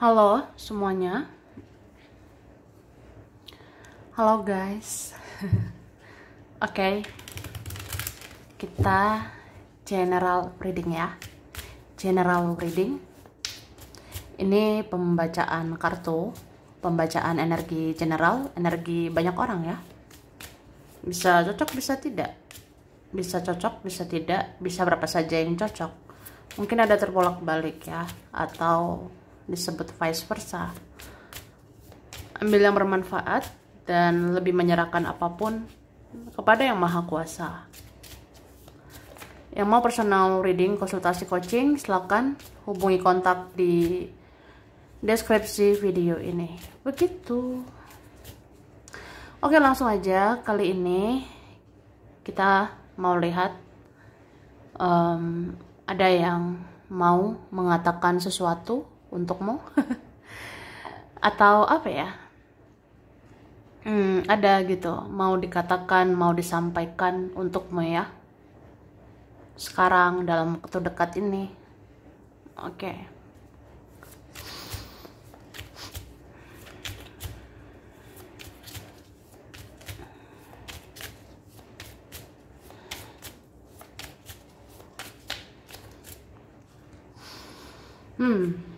Halo semuanya. Halo guys. Oke. okay. Kita general reading ya. General reading. Ini pembacaan kartu, pembacaan energi general, energi banyak orang ya. Bisa cocok, bisa tidak. Bisa cocok, bisa tidak, bisa berapa saja yang cocok. Mungkin ada terbolak-balik ya atau disebut vice versa ambil yang bermanfaat dan lebih menyerahkan apapun kepada yang maha kuasa yang mau personal reading konsultasi coaching silahkan hubungi kontak di deskripsi video ini begitu oke langsung aja kali ini kita mau lihat um, ada yang mau mengatakan sesuatu untukmu atau apa ya hmm, ada gitu mau dikatakan mau disampaikan untukmu ya sekarang dalam waktu dekat ini oke okay. Hmm.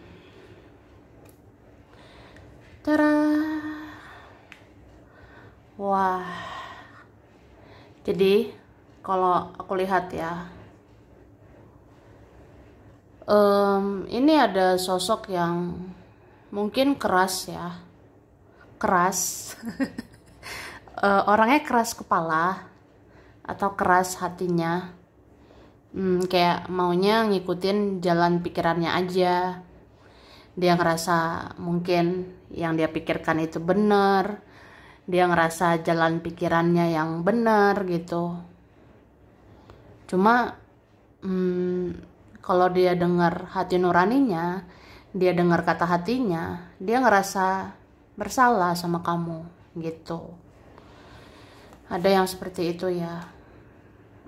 Tara. Wah. Jadi kalau aku lihat ya. Um, ini ada sosok yang mungkin keras ya. Keras. uh, orangnya keras kepala atau keras hatinya. Hmm, kayak maunya ngikutin jalan pikirannya aja. Dia ngerasa mungkin yang dia pikirkan itu benar dia ngerasa jalan pikirannya yang benar gitu cuma hmm, kalau dia dengar hati nuraninya dia dengar kata hatinya dia ngerasa bersalah sama kamu gitu ada yang seperti itu ya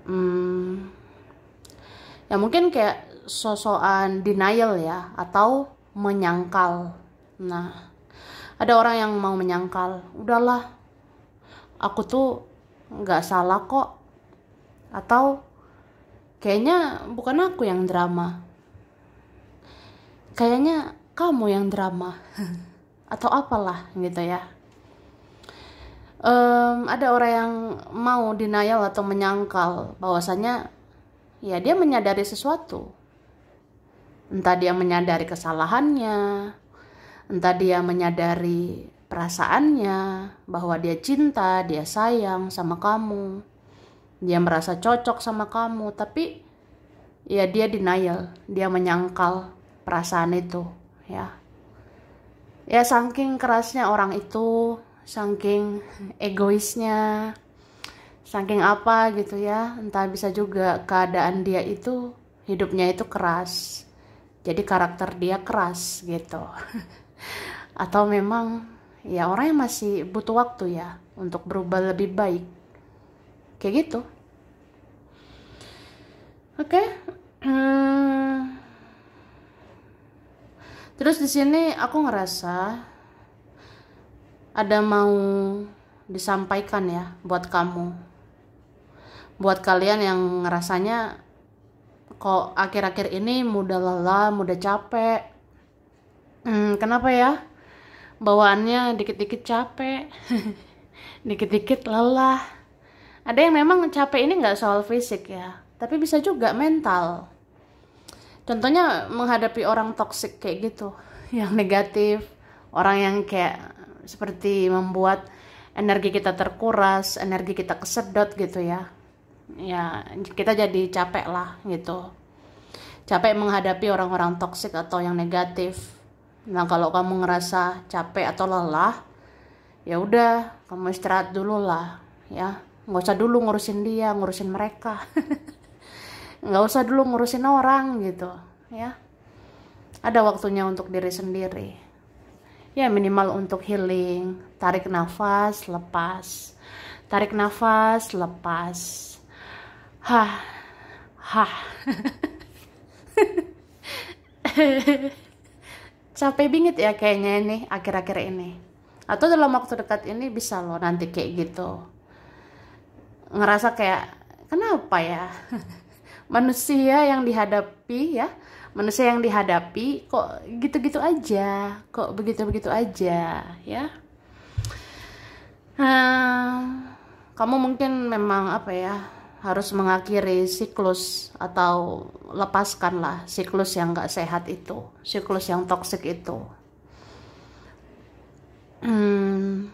hmm, ya mungkin kayak sosokan denial ya atau menyangkal nah ada orang yang mau menyangkal udahlah aku tuh nggak salah kok atau kayaknya bukan aku yang drama kayaknya kamu yang drama atau apalah gitu ya um, ada orang yang mau denial atau menyangkal bahwasanya ya dia menyadari sesuatu entah dia menyadari kesalahannya Entah dia menyadari perasaannya bahwa dia cinta, dia sayang sama kamu. Dia merasa cocok sama kamu, tapi ya dia denial, dia menyangkal perasaan itu, ya. Ya saking kerasnya orang itu, saking egoisnya, saking apa gitu ya entah bisa juga keadaan dia itu hidupnya itu keras jadi karakter dia keras gitu atau memang ya orang yang masih butuh waktu ya untuk berubah lebih baik kayak gitu oke okay. Hmm. terus di sini aku ngerasa ada mau disampaikan ya buat kamu buat kalian yang ngerasanya kok akhir-akhir ini mudah lelah mudah capek hmm, kenapa ya bawaannya dikit-dikit capek dikit-dikit lelah ada yang memang capek ini nggak soal fisik ya tapi bisa juga mental contohnya menghadapi orang toksik kayak gitu yang negatif orang yang kayak seperti membuat energi kita terkuras energi kita kesedot gitu ya ya kita jadi capek lah gitu capek menghadapi orang-orang toksik atau yang negatif Nah, kalau kamu ngerasa capek atau lelah, ya udah, kamu istirahat dulu lah, ya. Nggak usah dulu ngurusin dia, ngurusin mereka. Nggak usah dulu ngurusin orang gitu, ya. Ada waktunya untuk diri sendiri. Ya, minimal untuk healing, tarik nafas, lepas. Tarik nafas, lepas. Hah. Hah. capek bingit ya kayaknya ini akhir-akhir ini atau dalam waktu dekat ini bisa loh nanti kayak gitu ngerasa kayak kenapa ya manusia yang dihadapi ya manusia yang dihadapi kok gitu-gitu aja kok begitu-begitu aja ya hmm, kamu mungkin memang apa ya harus mengakhiri siklus atau lepaskanlah siklus yang gak sehat itu, siklus yang toksik itu. Hmm,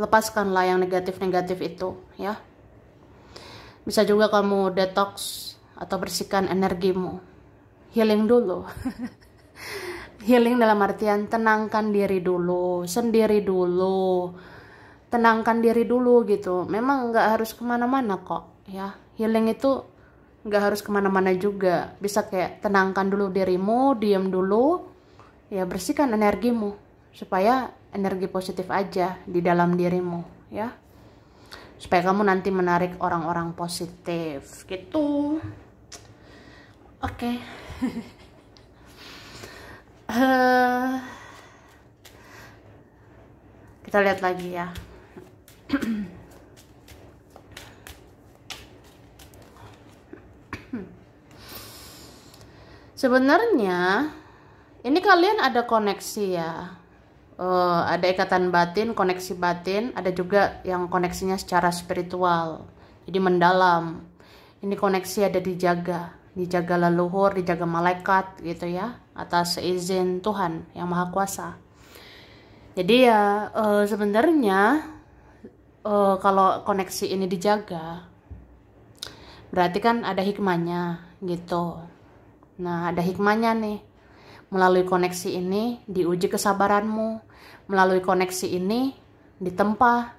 lepaskanlah yang negatif-negatif itu, ya. Bisa juga kamu detox atau bersihkan energimu. Healing dulu. Healing dalam artian tenangkan diri dulu, sendiri dulu. Tenangkan diri dulu gitu. Memang nggak harus kemana-mana kok ya healing itu nggak harus kemana-mana juga bisa kayak tenangkan dulu dirimu diam dulu ya bersihkan energimu supaya energi positif aja di dalam dirimu ya supaya kamu nanti menarik orang-orang positif gitu oke okay. Eh, kita lihat lagi ya Hmm. Sebenarnya ini kalian ada koneksi ya. Uh, ada ikatan batin, koneksi batin, ada juga yang koneksinya secara spiritual. Jadi mendalam. Ini koneksi ada dijaga, dijaga leluhur, dijaga malaikat gitu ya, atas izin Tuhan yang Maha Kuasa. Jadi ya uh, sebenarnya uh, kalau koneksi ini dijaga, berarti kan ada hikmahnya gitu nah ada hikmahnya nih melalui koneksi ini diuji kesabaranmu melalui koneksi ini ditempa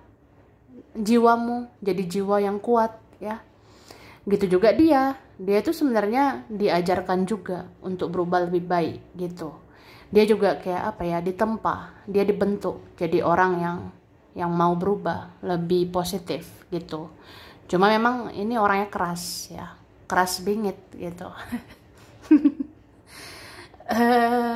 jiwamu jadi jiwa yang kuat ya gitu juga dia dia itu sebenarnya diajarkan juga untuk berubah lebih baik gitu dia juga kayak apa ya ditempa dia dibentuk jadi orang yang yang mau berubah lebih positif gitu cuma memang ini orangnya keras ya keras bingit gitu uh,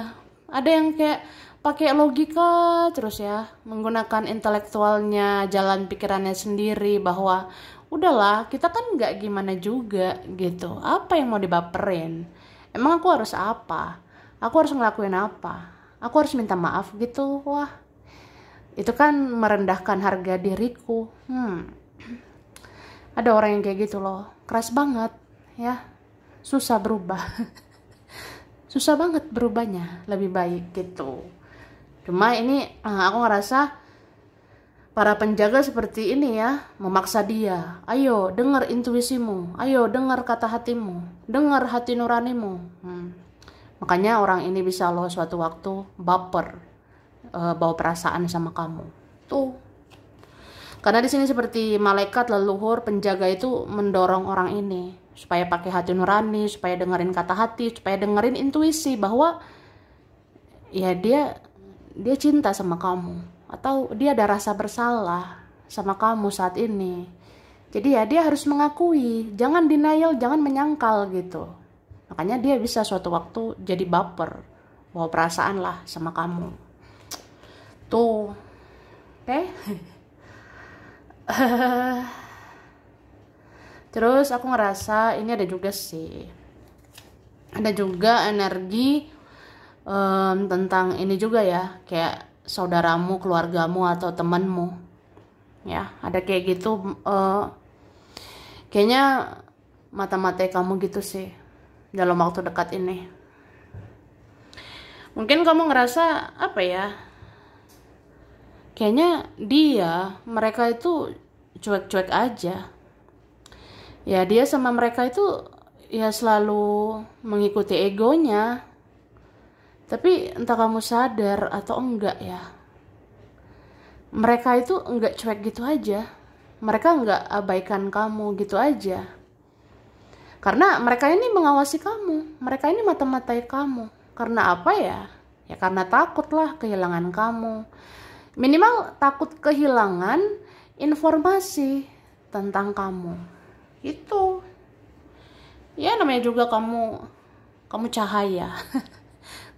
ada yang kayak pakai logika terus ya menggunakan intelektualnya jalan pikirannya sendiri bahwa udahlah kita kan nggak gimana juga gitu apa yang mau dibaperin emang aku harus apa aku harus ngelakuin apa aku harus minta maaf gitu wah itu kan merendahkan harga diriku hmm ada orang yang kayak gitu loh keras banget ya susah berubah susah banget berubahnya lebih baik gitu cuma ini eh, aku ngerasa para penjaga seperti ini ya memaksa dia ayo dengar intuisimu ayo dengar kata hatimu dengar hati nuranimu hmm. makanya orang ini bisa loh suatu waktu baper e, bawa perasaan sama kamu tuh karena di sini seperti malaikat leluhur penjaga itu mendorong orang ini supaya pakai hati nurani, supaya dengerin kata hati, supaya dengerin intuisi bahwa ya dia dia cinta sama kamu atau dia ada rasa bersalah sama kamu saat ini. Jadi ya dia harus mengakui, jangan denial, jangan menyangkal gitu. Makanya dia bisa suatu waktu jadi baper, bahwa perasaan lah sama kamu. Tuh. Oke. Okay? terus aku ngerasa ini ada juga sih ada juga energi um, tentang ini juga ya kayak saudaramu keluargamu atau temanmu ya ada kayak gitu uh, kayaknya mata-mata kamu gitu sih dalam waktu dekat ini mungkin kamu ngerasa apa ya kayaknya dia mereka itu cuek-cuek aja ya dia sama mereka itu ya selalu mengikuti egonya tapi entah kamu sadar atau enggak ya mereka itu enggak cuek gitu aja mereka enggak abaikan kamu gitu aja karena mereka ini mengawasi kamu mereka ini mata-matai kamu karena apa ya ya karena takutlah kehilangan kamu minimal takut kehilangan informasi tentang kamu itu ya namanya juga kamu kamu cahaya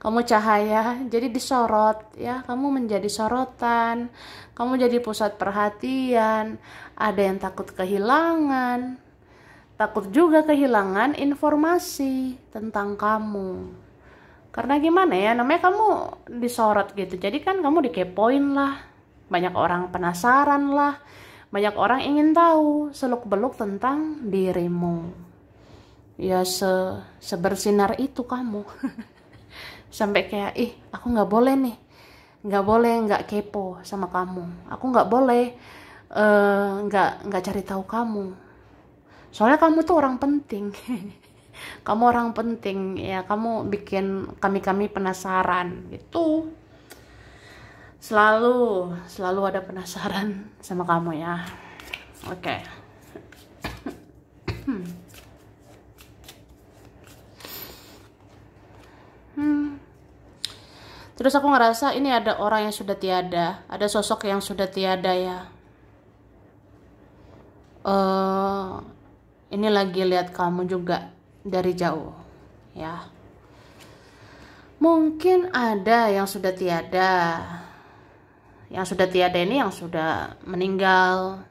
kamu cahaya jadi disorot ya kamu menjadi sorotan kamu jadi pusat perhatian ada yang takut kehilangan takut juga kehilangan informasi tentang kamu karena gimana ya namanya kamu disorot gitu jadi kan kamu dikepoin lah banyak orang penasaran lah banyak orang ingin tahu seluk beluk tentang dirimu ya se sebersinar itu kamu sampai kayak ih aku nggak boleh nih nggak boleh nggak kepo sama kamu aku nggak boleh eh, nggak uh, nggak cari tahu kamu soalnya kamu tuh orang penting kamu orang penting ya kamu bikin kami kami penasaran gitu selalu selalu ada penasaran sama kamu ya oke hmm. terus aku ngerasa ini ada orang yang sudah tiada ada sosok yang sudah tiada ya uh, ini lagi lihat kamu juga dari jauh ya mungkin ada yang sudah tiada yang sudah tiada ini yang sudah meninggal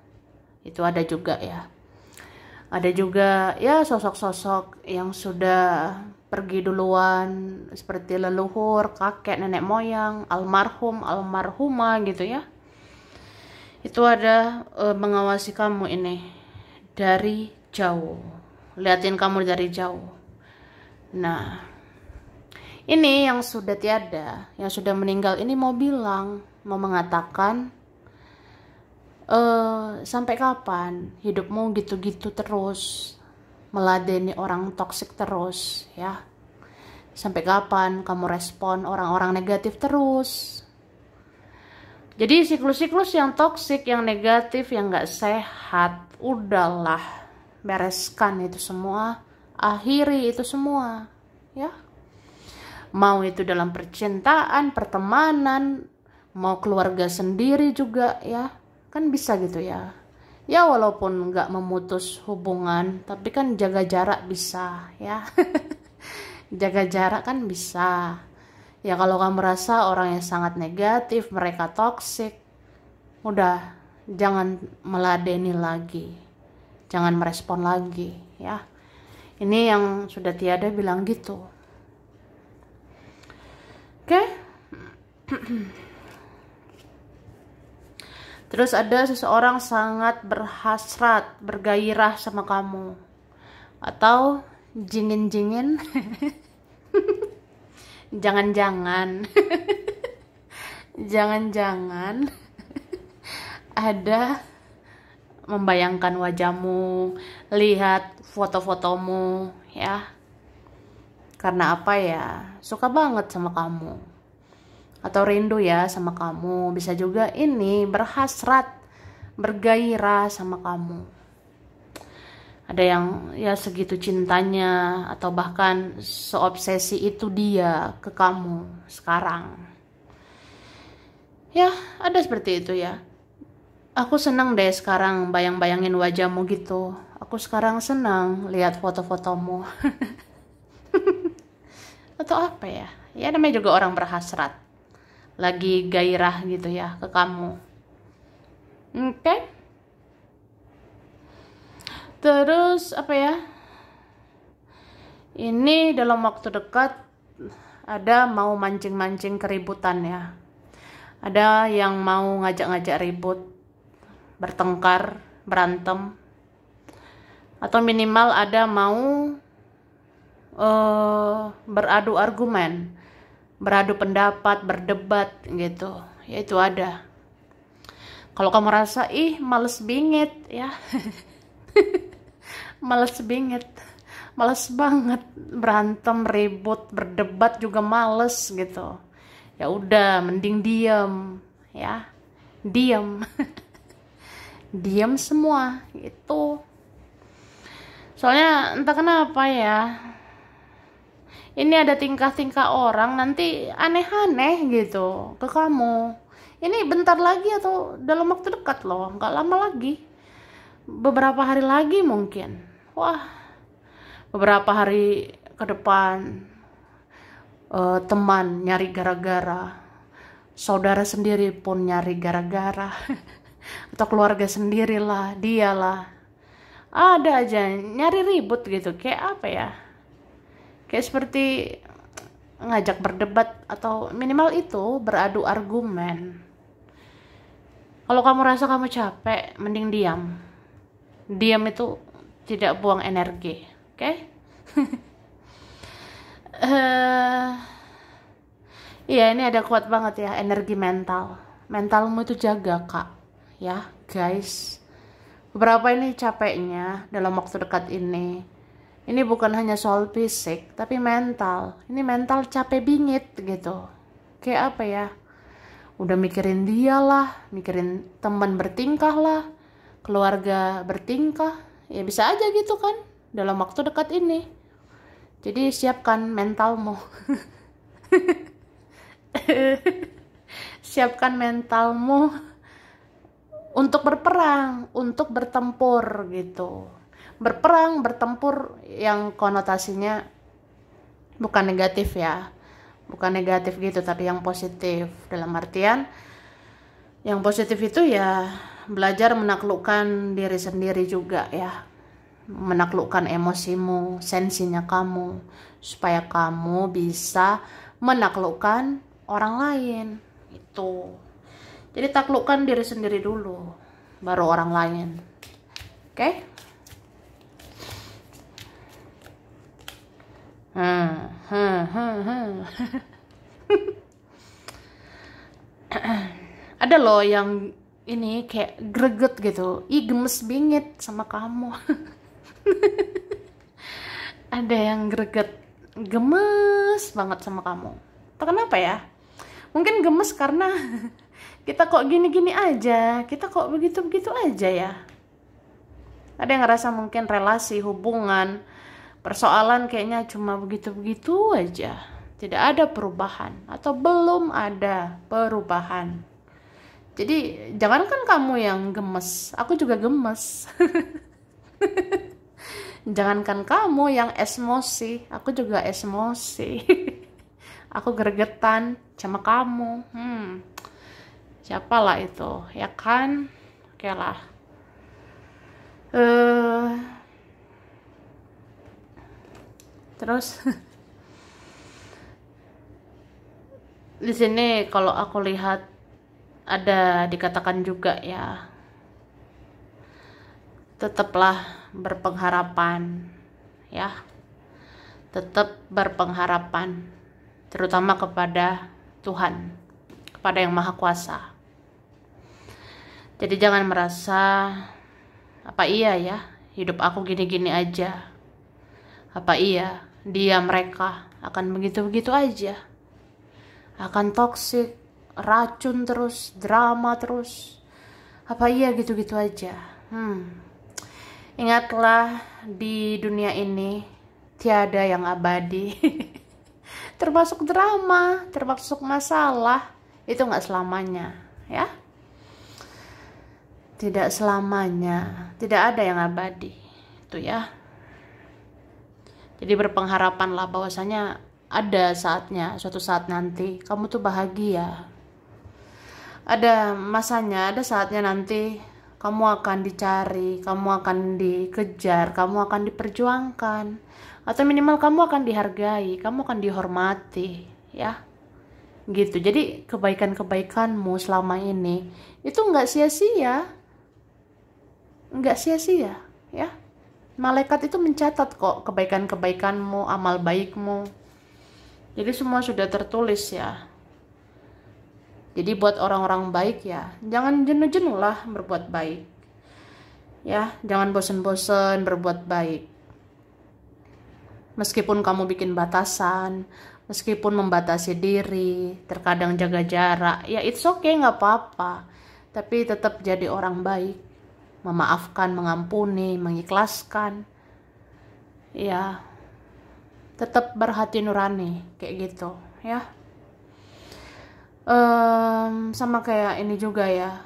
itu ada juga ya ada juga ya sosok-sosok yang sudah pergi duluan seperti leluhur kakek nenek moyang almarhum almarhumah gitu ya itu ada e, mengawasi kamu ini dari jauh liatin kamu dari jauh nah ini yang sudah tiada yang sudah meninggal ini mau bilang mau mengatakan e, sampai kapan hidupmu gitu-gitu terus meladeni orang toksik terus ya sampai kapan kamu respon orang-orang negatif terus jadi siklus-siklus yang toksik, yang negatif, yang gak sehat, udahlah bereskan itu semua, akhiri itu semua, ya. Mau itu dalam percintaan, pertemanan, mau keluarga sendiri juga ya, kan bisa gitu ya. Ya walaupun nggak memutus hubungan, tapi kan jaga jarak bisa ya. jaga jarak kan bisa. Ya kalau kamu merasa orang yang sangat negatif, mereka toksik, udah jangan meladeni lagi jangan merespon lagi ya ini yang sudah tiada bilang gitu oke terus ada seseorang sangat berhasrat bergairah sama kamu atau jingin-jingin jangan-jangan jangan-jangan ada membayangkan wajahmu, lihat foto-fotomu, ya. Karena apa ya? Suka banget sama kamu. Atau rindu ya sama kamu. Bisa juga ini berhasrat, bergairah sama kamu. Ada yang ya segitu cintanya atau bahkan seobsesi itu dia ke kamu sekarang. Ya, ada seperti itu ya Aku senang deh sekarang bayang-bayangin wajahmu gitu. Aku sekarang senang lihat foto-fotomu. Atau apa ya? Ya namanya juga orang berhasrat. Lagi gairah gitu ya ke kamu. Oke. Okay? Terus apa ya? Ini dalam waktu dekat ada mau mancing-mancing keributan ya. Ada yang mau ngajak-ngajak ribut bertengkar, berantem, atau minimal ada mau uh, beradu argumen, beradu pendapat, berdebat gitu, ya itu ada. Kalau kamu rasa ih males bingit ya, males bingit, males banget berantem, ribut, berdebat juga males gitu. Ya udah, mending diem ya, diem. diam semua gitu soalnya entah kenapa ya ini ada tingkah-tingkah orang nanti aneh-aneh gitu ke kamu ini bentar lagi atau dalam waktu dekat loh nggak lama lagi beberapa hari lagi mungkin wah beberapa hari ke depan uh, teman nyari gara-gara saudara sendiri pun nyari gara-gara atau keluarga sendirilah dialah ada aja nyari ribut gitu kayak apa ya kayak seperti ngajak berdebat atau minimal itu beradu argumen kalau kamu rasa kamu capek mending diam diam itu tidak buang energi oke okay? uh, eh, iya ini ada kuat banget ya energi mental mentalmu itu jaga kak ya guys beberapa ini capeknya dalam waktu dekat ini ini bukan hanya soal fisik tapi mental ini mental capek bingit gitu kayak apa ya udah mikirin dia lah mikirin teman bertingkah lah keluarga bertingkah ya bisa aja gitu kan dalam waktu dekat ini jadi siapkan mentalmu siapkan mentalmu untuk berperang, untuk bertempur gitu. Berperang, bertempur yang konotasinya bukan negatif ya. Bukan negatif gitu, tapi yang positif. Dalam artian yang positif itu ya belajar menaklukkan diri sendiri juga ya. Menaklukkan emosimu, sensinya kamu supaya kamu bisa menaklukkan orang lain. Itu jadi taklukkan diri sendiri dulu baru orang lain oke okay? hmm, hmm, hmm, hmm. ada loh yang ini kayak greget gitu ih gemes bingit sama kamu ada yang greget gemes banget sama kamu entah kenapa ya mungkin gemes karena kita kok gini-gini aja kita kok begitu-begitu aja ya ada yang ngerasa mungkin relasi hubungan persoalan kayaknya cuma begitu-begitu aja tidak ada perubahan atau belum ada perubahan jadi jangankan kamu yang gemes aku juga gemes jangankan kamu yang esmosi aku juga esmosi aku gregetan sama kamu hmm siapa lah itu ya kan oke lah uh, eh, terus di sini kalau aku lihat ada dikatakan juga ya tetaplah berpengharapan ya tetap berpengharapan terutama kepada Tuhan kepada yang maha kuasa jadi jangan merasa apa iya ya hidup aku gini-gini aja. Apa iya dia mereka akan begitu-begitu aja. Akan toksik, racun terus, drama terus. Apa iya gitu-gitu aja. Hmm. Ingatlah di dunia ini tiada yang abadi. termasuk drama, termasuk masalah, itu nggak selamanya, ya tidak selamanya tidak ada yang abadi itu ya jadi berpengharapanlah bahwasanya ada saatnya suatu saat nanti kamu tuh bahagia ada masanya ada saatnya nanti kamu akan dicari kamu akan dikejar kamu akan diperjuangkan atau minimal kamu akan dihargai kamu akan dihormati ya gitu jadi kebaikan-kebaikanmu selama ini itu nggak sia-sia nggak sia-sia ya malaikat itu mencatat kok kebaikan-kebaikanmu amal baikmu jadi semua sudah tertulis ya jadi buat orang-orang baik ya jangan jenuh-jenuh lah berbuat baik ya jangan bosen-bosen berbuat baik meskipun kamu bikin batasan meskipun membatasi diri terkadang jaga jarak ya it's okay nggak apa-apa tapi tetap jadi orang baik memaafkan, mengampuni, mengikhlaskan. Ya. Tetap berhati nurani kayak gitu, ya. Um, sama kayak ini juga ya.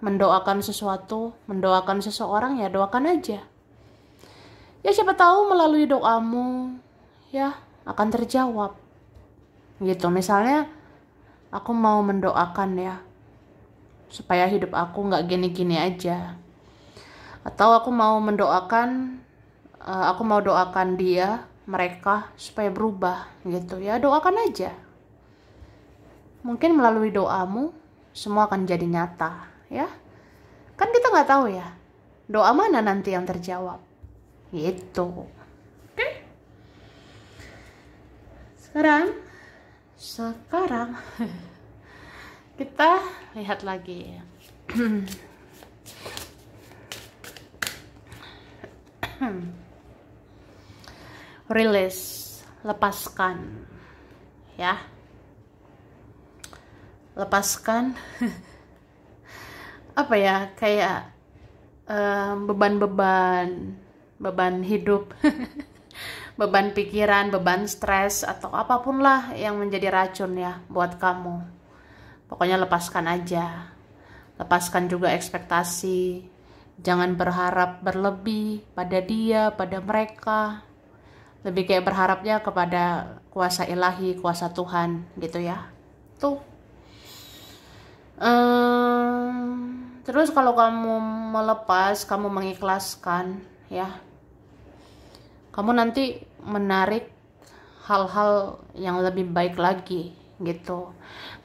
Mendoakan sesuatu, mendoakan seseorang ya doakan aja. Ya siapa tahu melalui doamu ya akan terjawab. Gitu misalnya aku mau mendoakan ya supaya hidup aku nggak gini-gini aja atau aku mau mendoakan uh, aku mau doakan dia mereka supaya berubah gitu ya doakan aja mungkin melalui doamu semua akan jadi nyata ya kan kita nggak tahu ya doa mana nanti yang terjawab gitu oke okay? sekarang sekarang kita lihat lagi release lepaskan ya lepaskan apa ya kayak eh, beban-beban um, beban hidup beban pikiran beban stres atau apapun lah yang menjadi racun ya buat kamu Pokoknya lepaskan aja. Lepaskan juga ekspektasi. Jangan berharap berlebih pada dia, pada mereka. Lebih kayak berharapnya kepada kuasa ilahi, kuasa Tuhan gitu ya. Tuh. Um, terus kalau kamu melepas, kamu mengikhlaskan ya. Kamu nanti menarik hal-hal yang lebih baik lagi gitu.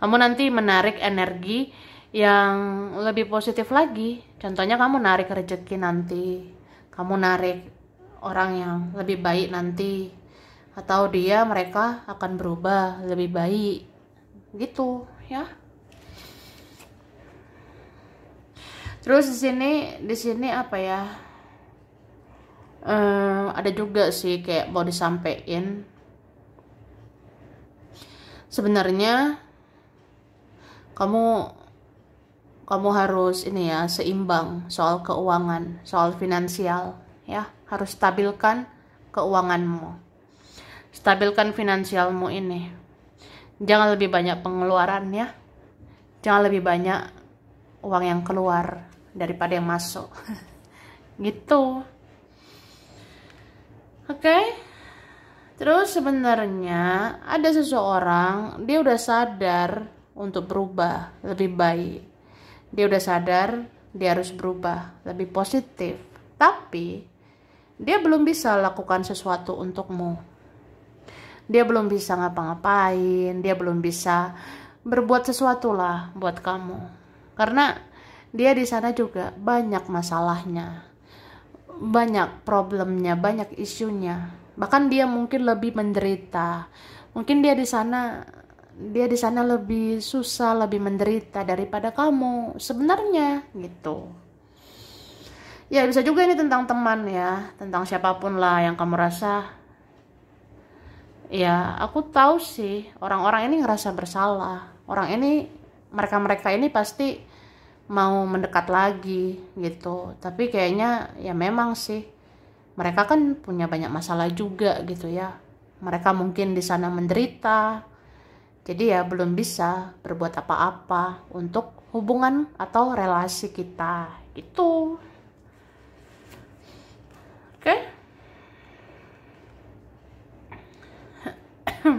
Kamu nanti menarik energi yang lebih positif lagi. Contohnya kamu narik rezeki nanti, kamu narik orang yang lebih baik nanti atau dia mereka akan berubah lebih baik gitu ya. Terus di sini di sini apa ya? Um, ada juga sih kayak mau disampaikan sebenarnya kamu kamu harus ini ya seimbang soal keuangan, soal finansial ya. Harus stabilkan keuanganmu. Stabilkan finansialmu ini. Jangan lebih banyak pengeluaran ya. Jangan lebih banyak uang yang keluar daripada yang masuk. gitu. Oke. Okay? Terus sebenarnya ada seseorang dia udah sadar untuk berubah lebih baik. Dia udah sadar dia harus berubah lebih positif. Tapi dia belum bisa lakukan sesuatu untukmu. Dia belum bisa ngapa-ngapain, dia belum bisa berbuat sesuatu lah buat kamu. Karena dia di sana juga banyak masalahnya. Banyak problemnya, banyak isunya bahkan dia mungkin lebih menderita mungkin dia di sana dia di sana lebih susah lebih menderita daripada kamu sebenarnya gitu ya bisa juga ini tentang teman ya tentang siapapun lah yang kamu rasa ya aku tahu sih orang-orang ini ngerasa bersalah orang ini mereka-mereka ini pasti mau mendekat lagi gitu tapi kayaknya ya memang sih mereka kan punya banyak masalah juga gitu ya mereka mungkin di sana menderita jadi ya belum bisa berbuat apa-apa untuk hubungan atau relasi kita itu oke okay?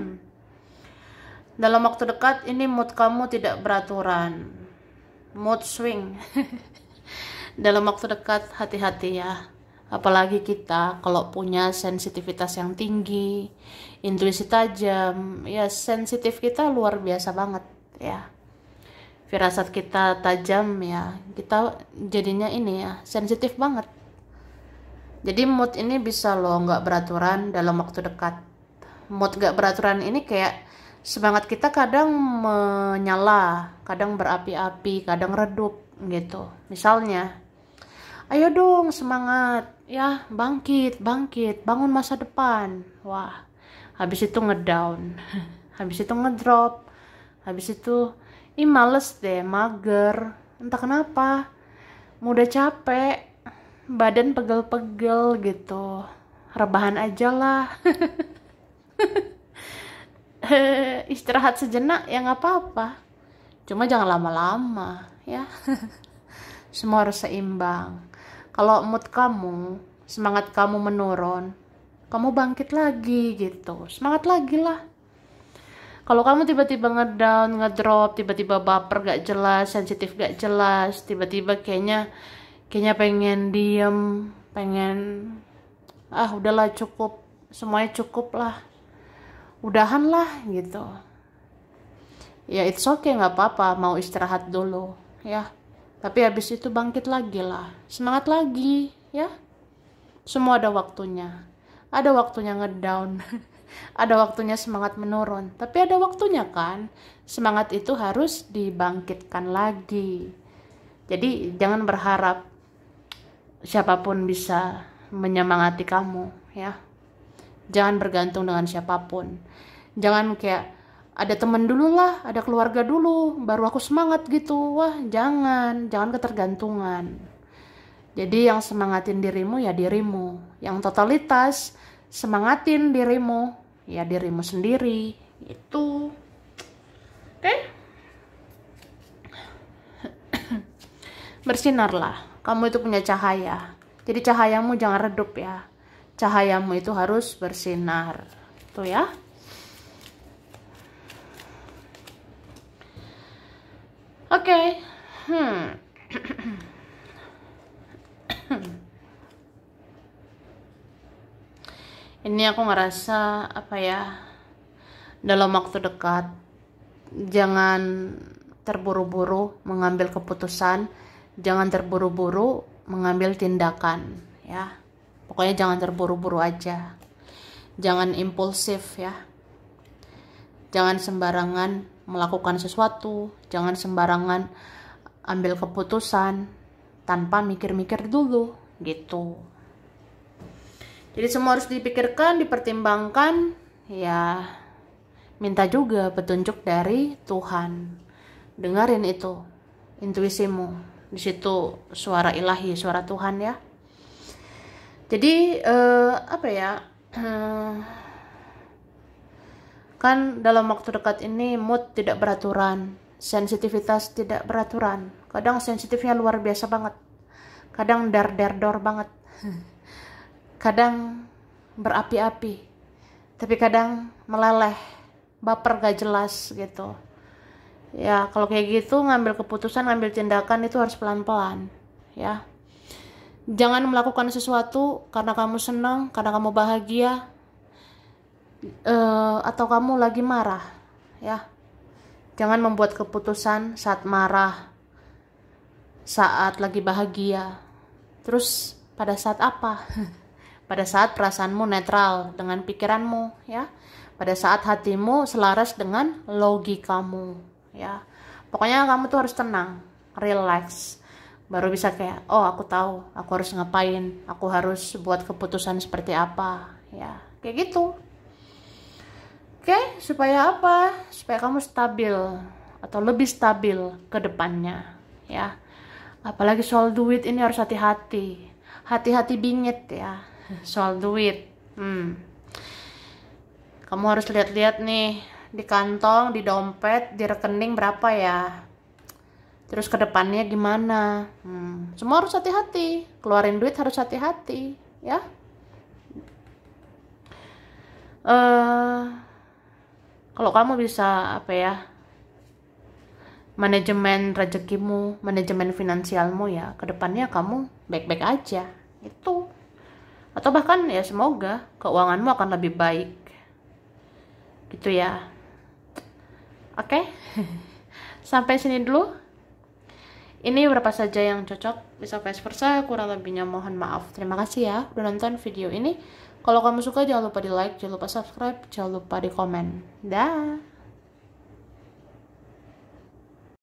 dalam waktu dekat ini mood kamu tidak beraturan mood swing dalam waktu dekat hati-hati ya apalagi kita kalau punya sensitivitas yang tinggi intuisi tajam ya sensitif kita luar biasa banget ya firasat kita tajam ya kita jadinya ini ya sensitif banget jadi mood ini bisa loh nggak beraturan dalam waktu dekat mood nggak beraturan ini kayak semangat kita kadang menyala kadang berapi-api kadang redup gitu misalnya ayo dong semangat ya bangkit bangkit bangun masa depan wah habis itu ngedown habis itu ngedrop habis itu ih males deh mager entah kenapa mudah capek badan pegel-pegel gitu rebahan aja lah istirahat sejenak ya nggak apa-apa cuma jangan lama-lama ya semua harus seimbang kalau mood kamu semangat kamu menurun kamu bangkit lagi gitu semangat lagi lah kalau kamu tiba-tiba ngedown, ngedrop, tiba-tiba baper gak jelas, sensitif gak jelas, tiba-tiba kayaknya kayaknya pengen diem, pengen ah udahlah cukup, semuanya cukup lah, udahan lah gitu. Ya it's okay nggak apa-apa, mau istirahat dulu ya. Tapi habis itu bangkit lagi lah, semangat lagi ya. Semua ada waktunya. Ada waktunya ngedown. ada waktunya semangat menurun, tapi ada waktunya kan. Semangat itu harus dibangkitkan lagi. Jadi jangan berharap siapapun bisa menyemangati kamu ya. Jangan bergantung dengan siapapun. Jangan kayak ada teman dulu lah, ada keluarga dulu, baru aku semangat gitu. Wah, jangan, jangan ketergantungan. Jadi yang semangatin dirimu ya dirimu, yang totalitas semangatin dirimu ya dirimu sendiri. Itu. Oke? Okay? Bersinarlah. Kamu itu punya cahaya. Jadi cahayamu jangan redup ya. Cahayamu itu harus bersinar. Tuh ya. Oke. Okay. Hmm. Ini aku ngerasa apa ya? Dalam waktu dekat jangan terburu-buru mengambil keputusan, jangan terburu-buru mengambil tindakan, ya. Pokoknya jangan terburu-buru aja. Jangan impulsif ya. Jangan sembarangan melakukan sesuatu, Jangan sembarangan ambil keputusan tanpa mikir-mikir dulu gitu. Jadi semua harus dipikirkan, dipertimbangkan, ya minta juga petunjuk dari Tuhan. Dengarin itu intuisimu. Di situ suara ilahi, suara Tuhan ya. Jadi eh, apa ya? kan dalam waktu dekat ini mood tidak beraturan sensitivitas tidak beraturan kadang sensitifnya luar biasa banget kadang dar dar dor banget kadang berapi-api tapi kadang meleleh baper gak jelas gitu ya kalau kayak gitu ngambil keputusan ngambil tindakan itu harus pelan-pelan ya jangan melakukan sesuatu karena kamu senang karena kamu bahagia uh, atau kamu lagi marah ya Jangan membuat keputusan saat marah, saat lagi bahagia. Terus pada saat apa? pada saat perasaanmu netral dengan pikiranmu, ya. Pada saat hatimu selaras dengan logikamu, ya. Pokoknya kamu tuh harus tenang, relax. Baru bisa kayak, oh aku tahu, aku harus ngapain, aku harus buat keputusan seperti apa, ya. Kayak gitu. Oke, okay? supaya apa? Supaya kamu stabil atau lebih stabil ke depannya, ya. Apalagi soal duit ini harus hati-hati. Hati-hati bingit ya soal duit. Hmm. Kamu harus lihat-lihat nih di kantong, di dompet, di rekening berapa ya. Terus ke depannya gimana? Hmm. Semua harus hati-hati. Keluarin duit harus hati-hati, ya. Eh uh, kalau kamu bisa apa ya manajemen rezekimu manajemen finansialmu ya kedepannya kamu baik-baik aja itu atau bahkan ya semoga keuanganmu akan lebih baik gitu ya oke okay? sampai sini dulu ini berapa saja yang cocok bisa vice versa kurang lebihnya mohon maaf terima kasih ya udah nonton video ini kalau kamu suka jangan lupa di like, jangan lupa subscribe, jangan lupa di komen. Dah.